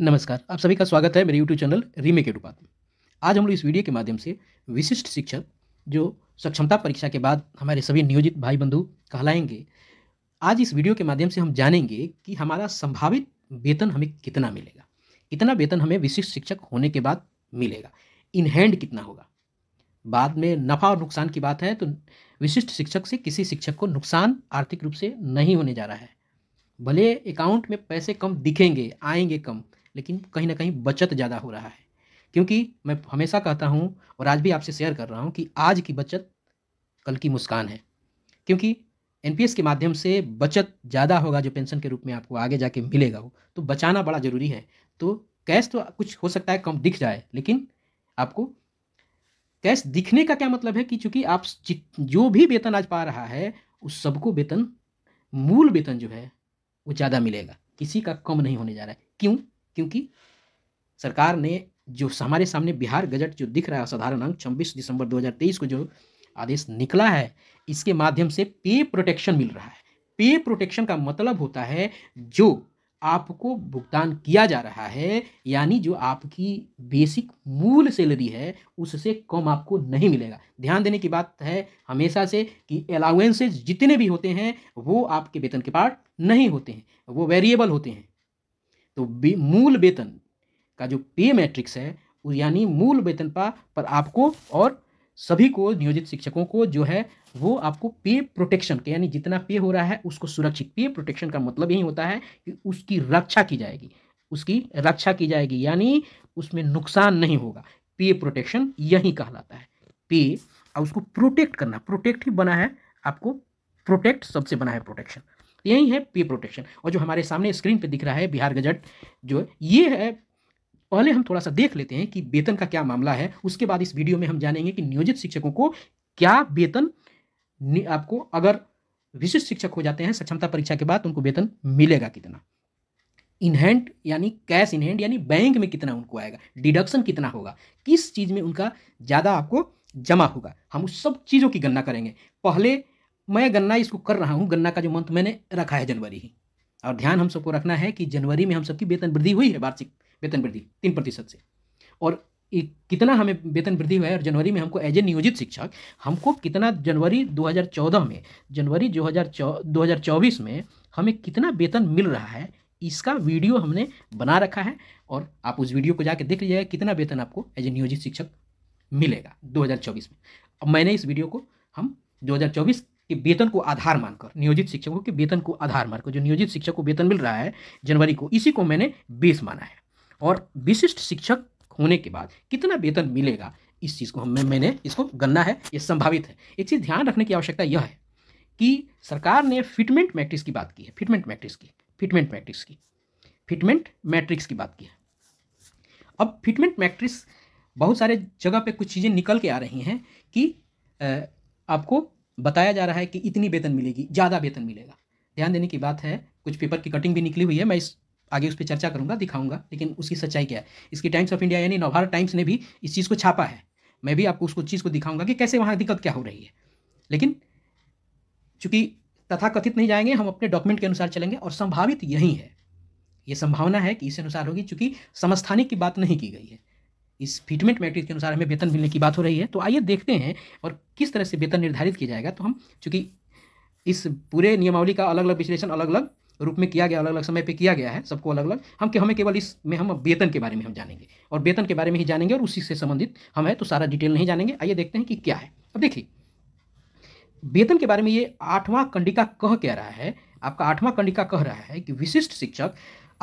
नमस्कार आप सभी का स्वागत है मेरे YouTube चैनल रीमेक रूपात में आज हम लोग इस वीडियो के माध्यम से विशिष्ट शिक्षक जो सक्षमता परीक्षा के बाद हमारे सभी नियोजित भाई बंधु कहलाएंगे आज इस वीडियो के माध्यम से हम जानेंगे कि हमारा संभावित वेतन हमें कितना मिलेगा कितना वेतन हमें विशिष्ट शिक्षक होने के बाद मिलेगा इन हैंड कितना होगा बाद में नफ़ा और नुकसान की बात है तो विशिष्ट शिक्षक से किसी शिक्षक को नुकसान आर्थिक रूप से नहीं होने जा रहा है भले अकाउंट में पैसे कम दिखेंगे आएंगे कम लेकिन कहीं ना कहीं बचत ज़्यादा हो रहा है क्योंकि मैं हमेशा कहता हूँ और आज भी आपसे शेयर कर रहा हूँ कि आज की बचत कल की मुस्कान है क्योंकि एन के माध्यम से बचत ज़्यादा होगा जो पेंशन के रूप में आपको आगे जाके मिलेगा वो तो बचाना बड़ा ज़रूरी है तो कैश तो कुछ हो सकता है कम दिख जाए लेकिन आपको कैश दिखने का क्या मतलब है कि चूंकि आप जो भी वेतन आज पा रहा है उस सबको वेतन मूल वेतन जो है वो ज़्यादा मिलेगा किसी का कम नहीं होने जा रहा है क्यों क्योंकि सरकार ने जो हमारे सामने बिहार गजट जो दिख रहा है साधारण अंक छब्बीस दिसंबर 2023 को जो आदेश निकला है इसके माध्यम से पे प्रोटेक्शन मिल रहा है पे प्रोटेक्शन का मतलब होता है जो आपको भुगतान किया जा रहा है यानी जो आपकी बेसिक मूल सैलरी है उससे कम आपको नहीं मिलेगा ध्यान देने की बात है हमेशा से कि अलाउेंसेज जितने भी होते हैं वो आपके वेतन के पार्ट नहीं होते हैं वो वेरिएबल होते हैं तो बे, मूल वेतन का जो पे मैट्रिक्स है यानी मूल वेतन पा पर आपको और सभी को नियोजित शिक्षकों को जो है वो आपको पे प्रोटेक्शन के यानी जितना पे हो रहा है उसको सुरक्षित पे प्रोटेक्शन का मतलब यही होता है कि उसकी रक्षा की जाएगी उसकी रक्षा की जाएगी यानी उसमें नुकसान नहीं होगा पे प्रोटेक्शन यही कहलाता है पे और उसको प्रोटेक्ट करना प्रोटेक्ट ही बना है आपको प्रोटेक्ट सबसे बना है प्रोटेक्शन यही है पे प्रोटेक्शन और जो हमारे सामने स्क्रीन पे दिख रहा है बिहार गजट जो ये है पहले हम थोड़ा सा देख लेते हैं कि वेतन का क्या मामला है उसके बाद इस वीडियो में हम जानेंगे कि नियोजित शिक्षकों को क्या वेतन आपको अगर विशिष्ट शिक्षक हो जाते हैं सक्षमता परीक्षा के बाद उनको वेतन मिलेगा कितना इनहैंड यानी कैश इनहैंड यानी बैंक में कितना उनको आएगा डिडक्शन कितना होगा किस चीज़ में उनका ज़्यादा आपको जमा होगा हम उस सब चीज़ों की गणना करेंगे पहले मैं गन्ना इसको कर रहा हूँ गन्ना का जो मंथ मैंने रखा है जनवरी ही और ध्यान हम सबको रखना है कि जनवरी में हम सबकी वेतन वृद्धि हुई है वार्षिक वेतन वृद्धि तीन प्रतिशत से और कितना हमें वेतन वृद्धि हुआ है और जनवरी में हमको एज ए नियोजित शिक्षक हमको कितना जनवरी 2014 में जनवरी 2024 में हमें कितना वेतन मिल रहा है इसका वीडियो हमने बना रखा है और आप उस वीडियो को जाके देख लीजिएगा कितना वेतन आपको एज ए नियोजित शिक्षक मिलेगा 2024 में अब मैंने इस वीडियो को हम 2024 कि वेतन को आधार मानकर नियोजित शिक्षकों के वेतन को आधार मानकर जो नियोजित शिक्षक को वेतन मिल रहा है जनवरी को इसी को मैंने बेस माना है और विशिष्ट शिक्षक होने के बाद कितना वेतन मिलेगा इस चीज़ को हमें मैंने इसको गन्ना है ये संभावित है एक चीज़ ध्यान रखने की आवश्यकता यह है कि सरकार ने फिटमेंट मैट्रिक्स की बात की है फिटमेंट मैट्रिक्स की फिटमेंट मैट्रिक्स की फिटमेंट मैट्रिक्स की बात की है अब फिटमेंट मैट्रिक्स बहुत सारे जगह पे कुछ चीज़ें निकल के आ रही हैं कि आपको बताया जा रहा है कि इतनी वेतन मिलेगी ज़्यादा वेतन मिलेगा ध्यान देने की बात है कुछ पेपर की कटिंग भी निकली हुई है मैं इस आगे उस पर चर्चा करूँगा दिखाऊंगा लेकिन उसकी सच्चाई क्या है इसकी टाइम्स ऑफ इंडिया यानी नवभारत टाइम्स ने भी इस चीज़ को छापा है मैं भी आपको उसको चीज़ को दिखाऊंगा कि कैसे वहाँ दिक्कत क्या हो रही है लेकिन चूंकि तथाकथित नहीं जाएंगे हम अपने डॉक्यूमेंट के अनुसार चलेंगे और संभावित यही है ये संभावना है कि इस अनुसार होगी चूंकि समस्थानिक की बात नहीं की गई है इस फिटमेंट मैट्रिक्स के अनुसार हमें वेतन मिलने की बात हो रही है तो आइए देखते हैं और किस तरह से वेतन निर्धारित किया जाएगा तो हम चूँकि इस पूरे नियमावली का अलग अलग विश्लेषण अलग अलग रूप में किया गया अलग अलग समय पे किया गया है सबको अलग अलग हम हमें केवल इस में हम वेतन के बारे में हम जानेंगे और वेतन के बारे में ही जानेंगे और उसी से संबंधित हम है तो सारा डिटेल नहीं जानेंगे आइए देखते हैं कि क्या है अब देखिए वेतन के बारे में ये आठवां कंडिका कह कह रहा है आपका आठवां कंडिका कह रहा है कि विशिष्ट शिक्षक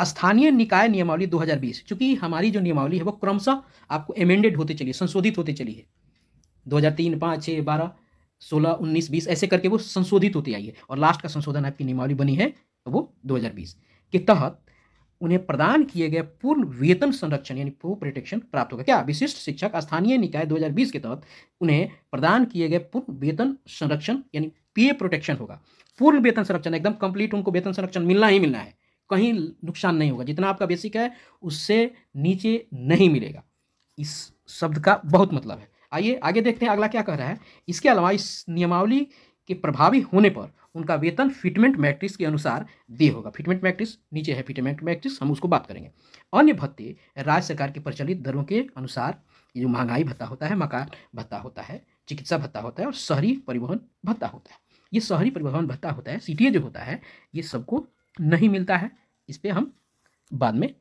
स्थानीय निकाय नियमावली 2020 चूंकि हमारी जो नियमावली है वो क्रमशः आपको एमेंडेड होते चली संशोधित होते चली है 2003 5 6 बारह 16 19 20 ऐसे करके वो संशोधित होती आई है और लास्ट का संशोधन आपकी नियमावली बनी है वो 2020 के तहत उन्हें प्रदान किए गए पूर्ण वेतन संरक्षण यानी पूर्व प्रोटेक्शन प्राप्त होगा क्या विशिष्ट शिक्षक स्थानीय निकाय 2020 के तहत उन्हें प्रदान किए गए पूर्ण वेतन संरक्षण यानी पीए प्रोटेक्शन होगा पूर्ण वेतन संरक्षण एकदम कंप्लीट उनको वेतन संरक्षण मिलना ही मिलना है कहीं नुकसान नहीं होगा जितना आपका बेसिक है उससे नीचे नहीं मिलेगा इस शब्द का बहुत मतलब है आइए आगे देखते हैं अगला क्या कह रहा है इसके अलावा इस नियमावली के प्रभावी होने पर उनका वेतन फिटमेंट मैट्रिक्स के अनुसार दे होगा फिटमेंट मैट्रिक्स नीचे है फिटमेंट मैट्रिक्स हम उसको बात करेंगे अन्य भत्ते राज्य सरकार के प्रचलित दरों के अनुसार ये जो महंगाई भत्ता होता है मकान भत्ता होता है चिकित्सा भत्ता होता है और शहरी परिवहन भत्ता होता है ये शहरी परिवहन भत्ता होता है सी जो होता है ये सबको नहीं मिलता है इस पर हम बाद में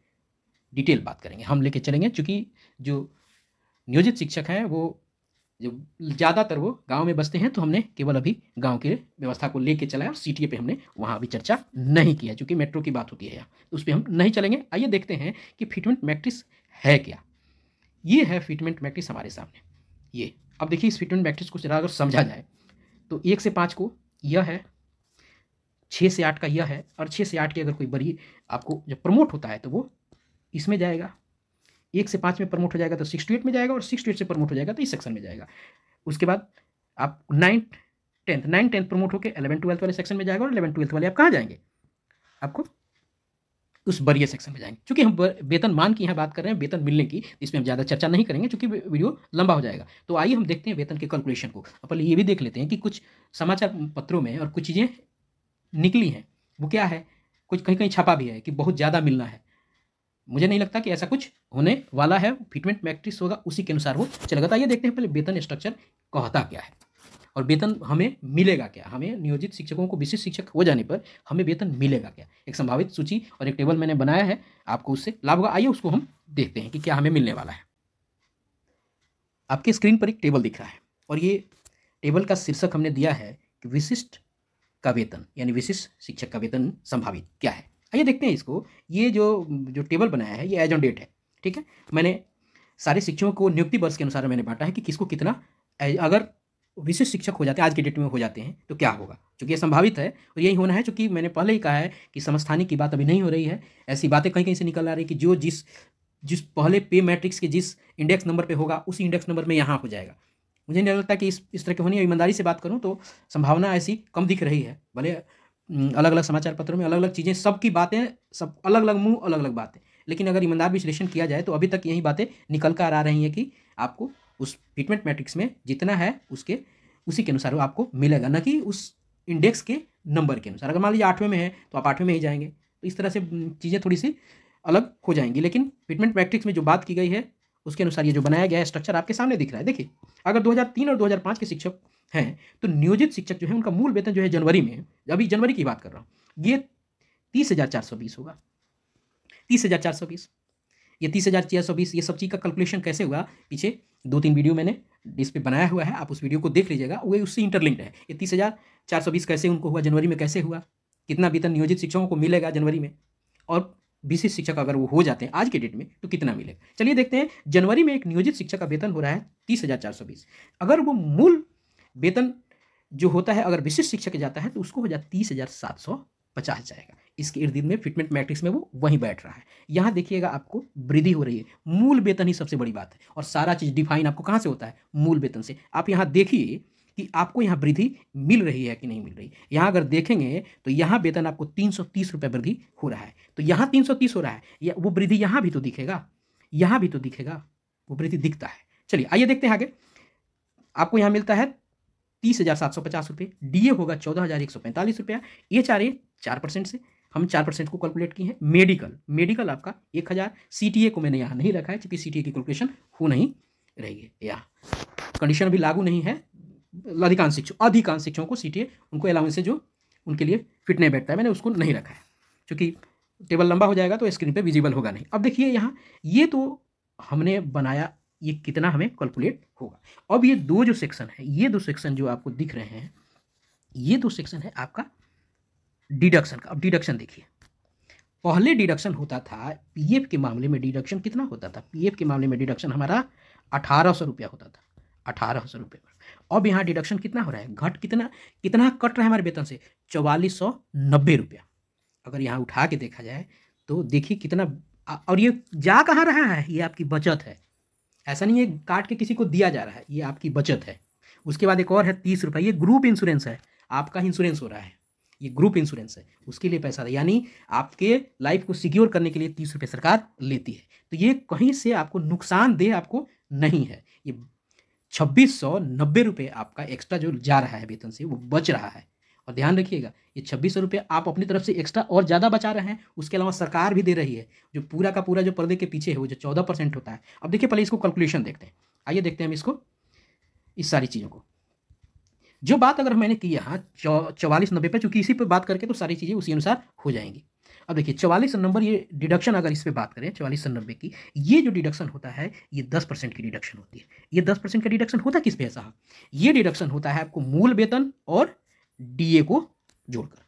डिटेल बात करेंगे हम लेके चलेंगे चूँकि जो नियोजित शिक्षक हैं वो जो ज़्यादातर वो गांव में बसते हैं तो हमने केवल अभी गांव के व्यवस्था को लेके चला और सी पे हमने वहाँ अभी चर्चा नहीं किया चूँकि मेट्रो की बात होती है यहाँ तो उस पर हम नहीं चलेंगे आइए देखते हैं कि फिटमेंट मैट्रिक्स है क्या ये है फिटमेंट मैट्रिक्स हमारे सामने ये अब देखिए इस फिटमेंट मैट्रिक्स को ज़रा अगर समझा जाए तो एक से पाँच को यह है छः से आठ का यह है और छः से आठ के अगर कोई बरी आपको जब प्रमोट होता है तो वो इसमें जाएगा एक से पाँच में प्रमोट हो जाएगा तो सिक्स टू एट में जाएगा और सिक्स टू एट से प्रमोट हो जाएगा तो इस सेक्शन में जाएगा उसके बाद आप ninth tenth nine tenth promote होकर एलेवन ट्वेल्थ वाले सेक्शन में जाएगा और एलेवन ट्वेल्थ वाले आप कहाँ जाएंगे आपको उस बरिया सेक्शन में जाएंगे चूंकि हम वेतन मान की यहाँ बात कर रहे हैं वेतन मिलने की इसमें हम ज़्यादा चर्चा नहीं करेंगे क्योंकि वीडियो लंबा हो जाएगा तो आइए हम देखते हैं वेतन के कैलकुलेशन को अपन ये भी देख लेते हैं कि कुछ समाचार पत्रों में और कुछ चीज़ें निकली हैं वो क्या है कुछ कहीं कहीं छपा भी है कि बहुत ज़्यादा मिलना है मुझे नहीं लगता कि ऐसा कुछ होने वाला है फिटमेंट मैट्रिक्स होगा उसी के अनुसार वो चलेगा तो आइए देखते हैं पहले वेतन स्ट्रक्चर कहता क्या है और वेतन हमें मिलेगा क्या हमें नियोजित शिक्षकों को विशिष्ट शिक्षक हो जाने पर हमें वेतन मिलेगा क्या एक संभावित सूची और एक टेबल मैंने बनाया है आपको उससे लाभ होगा आइए उसको हम देखते हैं कि क्या हमें मिलने वाला है आपके स्क्रीन पर एक टेबल दिख रहा है और ये टेबल का शीर्षक हमने दिया है कि विशिष्ट का वेतन यानी विशिष्ट शिक्षक का वेतन संभावित क्या है आइए देखते हैं इसको ये जो जो टेबल बनाया है ये एज ऑन डेट है ठीक है मैंने सारे शिक्षकों को नियुक्ति वर्ष के अनुसार मैंने बांटा है कि किसको कितना अगर विशिष्ट शिक्षक हो जाते हैं आज के डेट में हो जाते हैं तो क्या होगा क्योंकि ये संभावित है और यही होना है चूँकि मैंने पहले ही कहा है कि समस्थानिक की बात अभी नहीं हो रही है ऐसी बातें कहीं कहीं से निकल आ रही है कि जो जिस जिस पहले पे मैट्रिक्स के जिस इंडेक्स नंबर पे होगा उसी इंडेक्स नंबर में यहाँ हो जाएगा मुझे नहीं लगता कि इस इस तरह के होनी ईमानदारी से बात करूँ तो संभावना ऐसी कम दिख रही है भले अलग अलग समाचार पत्रों में अलग अलग चीज़ें सबकी बातें सब अलग अलग मुँह अलग अलग बातें लेकिन अगर ईमानदार विश्लेषण किया जाए तो अभी तक यही बातें निकल कर आ रही हैं कि आपको उस फिटमेंट मैट्रिक्स में जितना है उसके उसी के अनुसार आपको मिलेगा न कि उस इंडेक्स के नंबर के अनुसार अगर मान लीजिए आठवें में है तो आप आठवें में ही जाएंगे तो इस तरह से चीज़ें थोड़ी सी अलग हो जाएंगी लेकिन फिटमेंट मैट्रिक्स में जो बात की गई है उसके अनुसार ये जो बनाया गया है स्ट्रक्चर आपके सामने दिख रहा है देखिए अगर 2003 और 2005 के शिक्षक हैं तो नियोजित शिक्षक जो है उनका मूल वेतन जो है जनवरी में अभी जनवरी की बात कर रहा हूँ ये तीस हज़ार चार सौ बीस होगा तीस हज़ार चार सौ बीस ये तीस हज़ार चार सौ बीस ये सब चीज़ का कैलकुलेशन कैसे हुआ पीछे दो तीन वीडियो मैंने इस पर बनाया हुआ है आप उस वीडियो को देख लीजिएगा वो उससे इंटरलिंक्ड है ये तीस हज़ार चार सौ बीस कैसे उनको हुआ जनवरी में कैसे हुआ कितना वेतन नियोजित शिक्षकों को मिलेगा जनवरी में और बीसी शिक्षक अगर वो हो जाते हैं आज के डेट में तो कितना मिलेगा चलिए देखते हैं जनवरी में एक नियोजित शिक्षक का वेतन हो रहा है तीस हज़ार चार सौ बीस अगर वो मूल वेतन जो होता है अगर विशिष्ट शिक्षक जाता है तो उसको हो जाता तीस हज़ार सात सौ पचास जाएगा इसके इर्द गिर्द में फिटमेंट मैट्रिक्स में वो वहीं बैठ रहा है यहाँ देखिएगा आपको वृद्धि हो रही है मूल वेतन ही सबसे बड़ी बात है और सारा चीज़ डिफाइन आपको कहाँ से होता है मूल वेतन से आप यहाँ देखिए कि आपको यहाँ वृद्धि मिल रही है कि नहीं मिल रही यहाँ अगर देखेंगे तो यहाँ वेतन आपको तीन सौ वृद्धि हो रहा है तो यहाँ तीन हो रहा है या वो वृद्धि यहाँ भी तो दिखेगा यहाँ भी तो दिखेगा वो वृद्धि दिखता है चलिए आइए देखते हैं आगे आपको यहाँ मिलता है तीस हज़ार सात सौ पचास रुपये डी होगा चौदह हज़ार एक सौ पैंतालीस रुपया ये चार ए चार परसेंट से हम चार परसेंट को कैलकुलेट किए हैं मेडिकल मेडिकल आपका एक हज़ार सी टी ए को मैंने यहाँ नहीं रखा है क्योंकि सी टी ए की कैलकुलेशन हो नहीं रही है यहाँ कंडीशन भी लागू नहीं है अधिकांश शिक्षक अधिकांश शिक्षकों को सीटें उनको अलाउंस जो उनके लिए फिट नहीं बैठता है मैंने उसको नहीं रखा है क्योंकि टेबल लंबा हो जाएगा तो स्क्रीन पे विजिबल होगा नहीं अब देखिए यहाँ ये तो हमने बनाया ये कितना हमें कैलकुलेट होगा अब ये दो जो सेक्शन है ये दो सेक्शन जो आपको दिख रहे हैं ये दो सेक्शन है आपका डिडक्शन का अब डिडक्शन देखिए पहले डिडक्शन होता था पीएफ के मामले में डिडक्शन कितना होता था पीएफ के मामले में डिडक्शन हमारा अठारह सौ रुपया होता था अठारह सौ रुपये अब यहाँ डिडक्शन कितना हो रहा है घट कितना कितना कट रहा है हमारे वेतन से चौवालीस सौ नब्बे रुपया अगर यहाँ उठा के देखा जाए तो देखिए कितना और ये जा कहाँ रहा है ये आपकी बचत है ऐसा नहीं है काट के किसी को दिया जा रहा है ये आपकी बचत है उसके बाद एक और है तीस रुपये ये ग्रुप इंश्योरेंस है आपका इंश्योरेंस हो रहा है ये ग्रुप इंश्योरेंस है उसके लिए पैसा यानी आपके लाइफ को सिक्योर करने के लिए तीस रुपये सरकार लेती है तो ये कहीं से आपको नुकसान दे आपको नहीं है ये छब्बीस सौ नब्बे रुपये आपका एक्स्ट्रा जो जा रहा है वेतन से वो बच रहा है और ध्यान रखिएगा ये छब्बीस सौ रुपये आप अपनी तरफ से एक्स्ट्रा और ज़्यादा बचा रहे हैं उसके अलावा सरकार भी दे रही है जो पूरा का पूरा जो पर्दे के पीछे है वो जो चौदह परसेंट होता है अब देखिए पहले इसको कैलकुलेशन देखते हैं आइए देखते हैं हम इसको इस सारी चीज़ों को जो बात अगर मैंने की यहाँ चौ चौवालीस नब्बे पर चूँकि इसी पर बात करके तो सारी चीज़ें उसी अनुसार हो जाएंगी अब देखिए चवालीस नंबर ये डिडक्शन अगर इस पर बात करें चवालीस सौ नब्बे की ये जो डिडक्शन होता है ये दस परसेंट की डिडक्शन होती है ये दस परसेंट का डिडक्शन होता है किस पे ऐसा ये डिडक्शन होता है आपको मूल वेतन और डीए को जोड़कर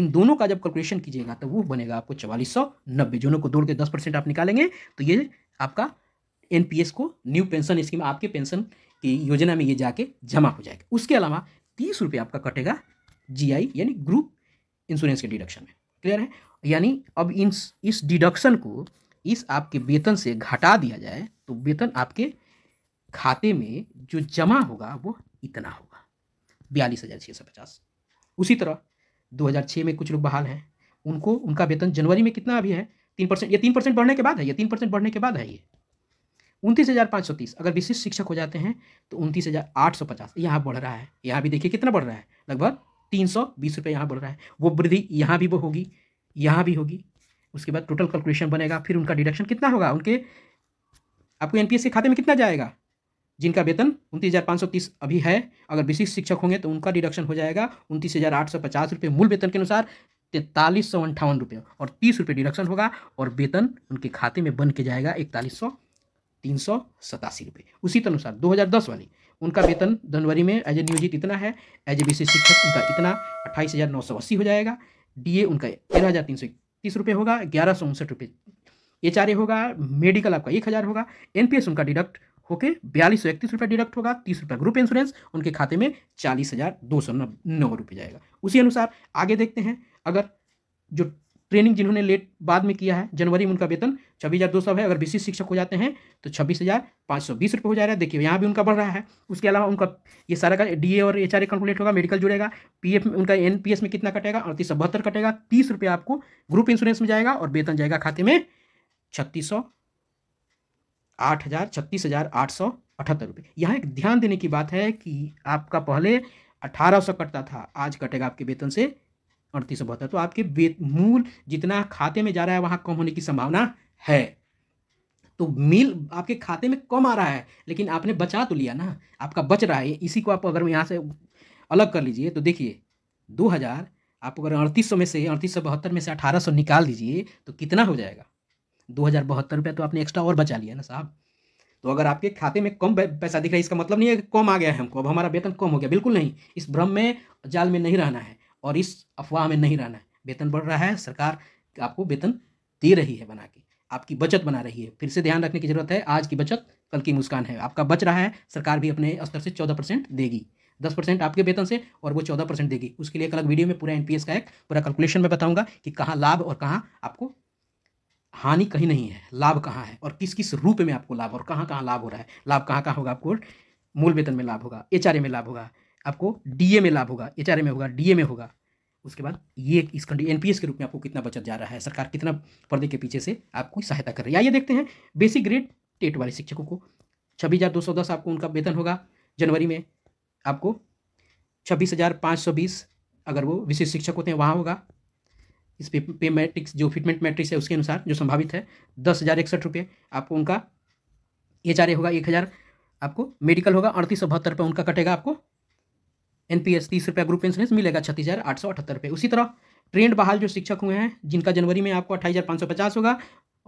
इन दोनों का जब कैलकुलेशन कीजिएगा तो वो बनेगा आपको चवालीस सौ नब्बे दोनों को जोड़ के दस परसेंट आप निकालेंगे तो ये आपका एन को न्यू पेंशन स्कीम आपके पेंशन की योजना में ये जाके जमा हो जाएगा उसके अलावा तीस रुपये आपका कटेगा जी यानी ग्रुप इंश्योरेंस के डिडक्शन में क्लियर है यानी अब इन इस डिडक्शन को इस आपके वेतन से घटा दिया जाए तो वेतन आपके खाते में जो जमा होगा वो इतना होगा बयालीस हज़ार छः सौ पचास उसी तरह दो हज़ार छः में कुछ लोग बहाल हैं उनको उनका वेतन जनवरी में कितना अभी है तीन परसेंट या तीन परसेंट बढ़ने के बाद है या तीन परसेंट बढ़ने के बाद है ये उनतीस हज़ार पाँच सौ तीस अगर विशिष्ट शिक्षक हो जाते हैं तो उनतीस हज़ार आठ सौ पचास यहाँ बढ़ रहा है यहाँ भी देखिए कितना बढ़ रहा है लगभग तीन सौ बीस रुपये यहाँ बढ़ रहा है वो वृद्धि यहाँ भी वो होगी यहाँ भी होगी उसके बाद टोटल कैलकुलेशन बनेगा फिर उनका डिडक्शन कितना होगा उनके आपको एन के खाते में कितना जाएगा जिनका वेतन उनतीस अभी है अगर विशिष्ट शिक्षक होंगे तो उनका डिडक्शन हो जाएगा उनतीस हज़ार आठ सौ पचास रुपये मूल वेतन के अनुसार तैंतालीस सौ अंठावन रुपये और तीस रुपये डिडक्शन होगा और वेतन उनके खाते में बन के जाएगा इकतालीस सौ तीन सौ सतासी रुपये उसी अनुसार दो हज़ार दस वाली उनका वेतन जनवरी में एज ए नियोजित इतना है एज ए विशेष शिक्षक उनका इतना अट्ठाईस हज़ार नौ सौ अस्सी हो जाएगा ए उनका तेरह हज़ार तीन सौ इकतीस रुपये होगा ग्यारह सौ उनसठ रुपये एच आर ए होगा मेडिकल आपका एक हज़ार होगा एन पी एस उनका डिडक्ट होके बयालीस सौ इकतीस रुपये डिडक्ट होगा तीस रुपये ग्रुप इंश्योरेंस उनके खाते में चालीस हज़ार दो सौ नौ रुपये जाएगा उसी अनुसार आगे देखते हैं अगर जो ट्रेनिंग जिन्होंने लेट बाद में किया है जनवरी में उनका वेतन छब्बीस हज़ार दो सौ है अगर विशिष्ट शिक्षक हो जाते हैं तो छब्बीस हज़ार पाँच सौ बीस रुपये हो जा रहा है देखिए यहाँ भी उनका बढ़ रहा है उसके अलावा उनका ये सारा का डी और एच आर कंप्लीट होगा मेडिकल जुड़ेगा पी एफ उनका एन पी एस में कितना कटेगा अड़तीस सौ बहत्तर कटेगा तीस रुपये आपको ग्रुप इंश्योरेंस में जाएगा और वेतन जाएगा खाते में छत्तीस सौ आठ हज़ार छत्तीस हज़ार आठ सौ अठहत्तर रुपये यहाँ एक ध्यान देने की बात है कि आपका पहले अठारह सौ कटता था आज कटेगा आपके वेतन से अड़तीस सौ बहत्तर तो आपके मूल जितना खाते में जा रहा है वहाँ कम होने की संभावना है तो मील आपके खाते में कम आ रहा है लेकिन आपने बचा तो लिया ना आपका बच रहा है इसी को आप अगर यहाँ से अलग कर लीजिए तो देखिए दो हज़ार आप अगर अड़तीस सौ में से अड़तीस सौ बहत्तर में से अठारह सौ निकाल दीजिए तो कितना हो जाएगा दो हज़ार बहत्तर रुपया तो आपने एक्स्ट्रा और बचा लिया ना साहब तो अगर आपके खाते में कम पैसा दिख रहा है इसका मतलब नहीं है कि कम आ गया है हमको अब हमारा वेतन कम हो गया बिल्कुल नहीं इस भ्रम में जाल में नहीं रहना है और इस अफवाह में नहीं रहना है वेतन बढ़ रहा है सरकार आपको वेतन दे रही है बना के आपकी बचत बना रही है फिर से ध्यान रखने की जरूरत है आज की बचत कल की मुस्कान है आपका बच रहा है सरकार भी अपने स्तर से चौदह परसेंट देगी दस परसेंट आपके वेतन से और वो चौदह परसेंट देगी उसके लिए एक अलग वीडियो में पूरा एनपीएस का एक पूरा कैलकुलेशन में बताऊंगा कि कहाँ लाभ और कहाँ आपको हानि कहीं नहीं है लाभ कहाँ है और किस किस रूप में आपको लाभ और कहाँ कहाँ लाभ हो रहा है लाभ कहाँ कहाँ होगा आपको मूल वेतन में लाभ होगा एच में लाभ होगा आपको डीए में लाभ होगा एच में होगा डीए में होगा उसके बाद ये इस एन के रूप में आपको कितना बचत जा रहा है सरकार कितना पर्दे के पीछे से आपको सहायता कर रही है आइए देखते हैं बेसिक ग्रेड टेट वाले शिक्षकों को छब्बीस हज़ार दो सौ दस आपको उनका वेतन होगा जनवरी में आपको छब्बीस हज़ार पाँच सौ बीस अगर वो विशेष शिक्षक होते हैं वहाँ होगा इस पे पे मैट्रिक्स जो फिटमेंट मैट्रिक्स है उसके अनुसार जो संभावित है दस हज़ार इकसठ रुपये आपको उनका एच होगा एक हज़ार आपको मेडिकल होगा अड़तीस सौ बहत्तर रुपये उनका कटेगा आपको एनपीएस तीस रुपया ग्रुप इंश्योरेंस मिलेगा छत्तीस हज़ार आठ सौ अठहत्तर रुपये उसी तरह ट्रेंड बहाल जो शिक्षक हुए हैं जिनका जनवरी में आपको अट्ठाईस हज़ार पाँच सौ पचास होगा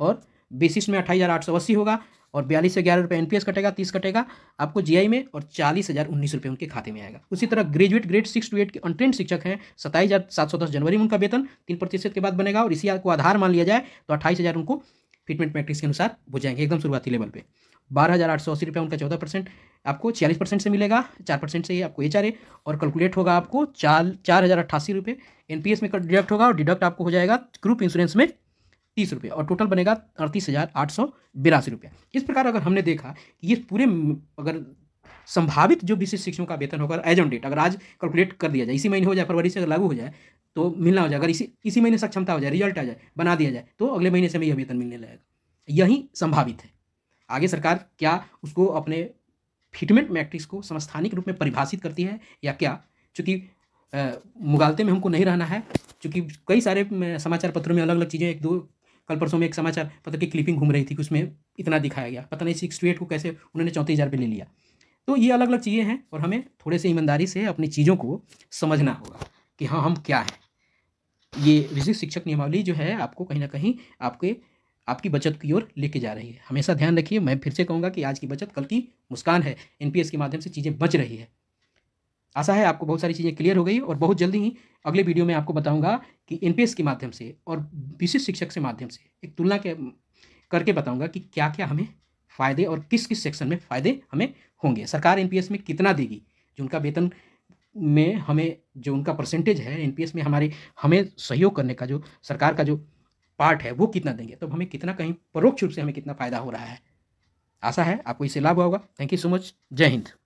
और बेसिस में अट्ठाईस हज़ार आठ सौ अस्सी होगा और बयालीस से ग्यारह रुपये एनपीएस कटेगा तीस कटेगा आपको जीआई में और चालीस हज़ार उन्नीस रुपये उनके खाते में आएगा उसी तरह graduate grade six two eight के अनट्रेंड शिक्षक हैं सताईस हज़ार सात सौ दस जनवरी में उनका वेतन तीन प्रतिशत के बाद बनेगा और इसी को आधार मान लिया जाए तो अट्ठाईस हज़ार उनको फिटमेंट मैट्रिक्स के अनुसार हो जाएंगे एकदम शुरुआती लेवल पर बारह हज़ार आठ सौ अस्सी उनका चौदह परसेंट आपको छियालीस परसेंट से मिलेगा चार परसेंट से ही आपको एच आर ए और कैलकुलेट होगा आपको चार चार हज़ार अट्ठासी रुपये एन पी एस में डिडक्ट होगा और डिडक्ट आपको हो जाएगा ग्रुप इंश्योरेंस में तीस रुपये और टोटल बनेगा अड़तीस हज़ार आठ सौ बिरासी रुपये इस प्रकार अगर हमने देखा कि ये पूरे अगर संभावित जो विशेष शिक्षकों का वेतन होगा एज ऑन डेट अगर आज कैलकुलेट कर दिया जाए इसी महीने हो जाए फरवरी से अगर लागू हो जाए तो मिलना हो जाए अगर इसी इसी महीने सक्षमता हो जाए रिजल्ट आ जाए बना दिया जाए तो अगले महीने से हमें यह वेतन मिलने लगेगा यही संभावित है आगे सरकार क्या उसको अपने फिटमेंट मैट्रिक्स को संस्थानिक रूप में परिभाषित करती है या क्या चूँकि मुगालते में हमको नहीं रहना है चूँकि कई सारे समाचार पत्रों में अलग अलग चीज़ें एक दो कल परसों में एक समाचार पत्र की क्लिपिंग घूम रही थी कि उसमें इतना दिखाया गया पता नहीं सिक्स टू एट को कैसे उन्होंने चौंतीस हज़ार ले लिया तो ये अलग अलग चीज़ें हैं और हमें थोड़े से ईमानदारी से अपनी चीज़ों को समझना होगा कि हाँ हम क्या हैं ये विशिष्ट शिक्षक नियमावली जो है आपको कहीं ना कहीं आपके आपकी बचत की ओर लेके जा रही है हमेशा ध्यान रखिए मैं फिर से कहूँगा कि आज की बचत कल की मुस्कान है एन के माध्यम से चीज़ें बच रही है आशा है आपको बहुत सारी चीज़ें क्लियर हो गई और बहुत जल्दी ही अगले वीडियो में आपको बताऊंगा कि एन के माध्यम से और विशिष्ट शिक्षक से माध्यम से एक तुलना के करके बताऊंगा कि क्या क्या हमें फ़ायदे और किस किस सेक्शन में फ़ायदे हमें होंगे सरकार एन में कितना देगी जो उनका वेतन में हमें जो उनका परसेंटेज है एनपीएस में हमारे हमें सहयोग करने का जो सरकार का जो पार्ट है वो कितना देंगे तो हमें कितना कहीं परोक्ष रूप से हमें कितना फ़ायदा हो रहा है आशा है आपको इससे लाभ होगा थैंक यू सो मच जय हिंद